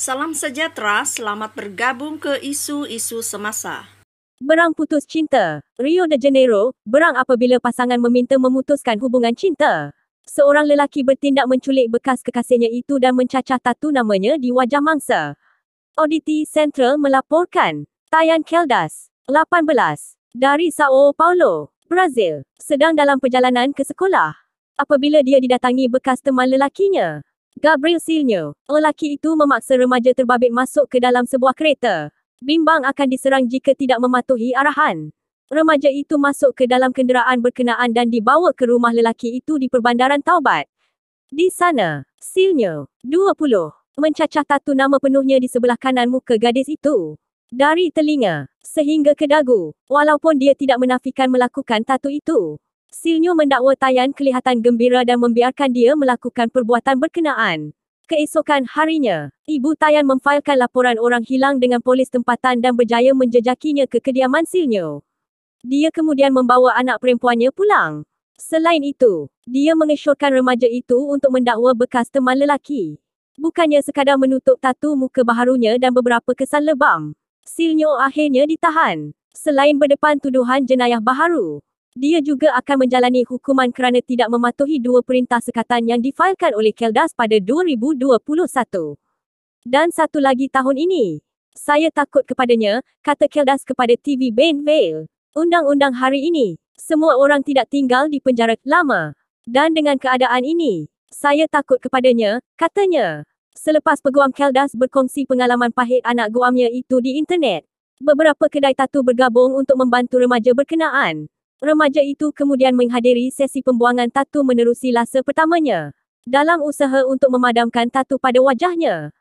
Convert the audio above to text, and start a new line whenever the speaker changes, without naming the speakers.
Salam sejahtera, selamat bergabung ke isu-isu semasa. Berang putus cinta, Rio de Janeiro, berang apabila pasangan meminta memutuskan hubungan cinta. Seorang lelaki bertindak menculik bekas kekasihnya itu dan mencacah tatu namanya di wajah mangsa. Auditi Central melaporkan, Tayan Keldas, 18, dari Sao Paulo, Brazil, sedang dalam perjalanan ke sekolah. Apabila dia didatangi bekas teman lelakinya, Gabriel Silnyo, lelaki itu memaksa remaja terbabit masuk ke dalam sebuah kereta. Bimbang akan diserang jika tidak mematuhi arahan. Remaja itu masuk ke dalam kenderaan berkenaan dan dibawa ke rumah lelaki itu di perbandaran Taubat. Di sana, Silnyo, 20, mencacah tatu nama penuhnya di sebelah kanan muka gadis itu. Dari telinga, sehingga ke dagu, walaupun dia tidak menafikan melakukan tatu itu. Si mendakwa Tayan kelihatan gembira dan membiarkan dia melakukan perbuatan berkenaan. Keesokan harinya, Ibu Tayan memfailkan laporan orang hilang dengan polis tempatan dan berjaya menjejakinya ke kediaman Si Dia kemudian membawa anak perempuannya pulang. Selain itu, dia mengesyorkan remaja itu untuk mendakwa bekas teman lelaki. Bukannya sekadar menutup tatu muka baharunya dan beberapa kesan lebam. Silnyo akhirnya ditahan. Selain berdepan tuduhan jenayah baharu, dia juga akan menjalani hukuman kerana tidak mematuhi dua perintah sekatan yang difailkan oleh Keldas pada 2021. Dan satu lagi tahun ini. Saya takut kepadanya, kata Keldas kepada TV Bain Vale. Undang-undang hari ini, semua orang tidak tinggal di penjara lama. Dan dengan keadaan ini, saya takut kepadanya, katanya. Selepas peguam Keldas berkongsi pengalaman pahit anak guamnya itu di internet, beberapa kedai tatu bergabung untuk membantu remaja berkenaan. Remaja itu kemudian menghadiri sesi pembuangan tatu menerusi laser pertamanya. Dalam usaha untuk memadamkan tatu pada wajahnya,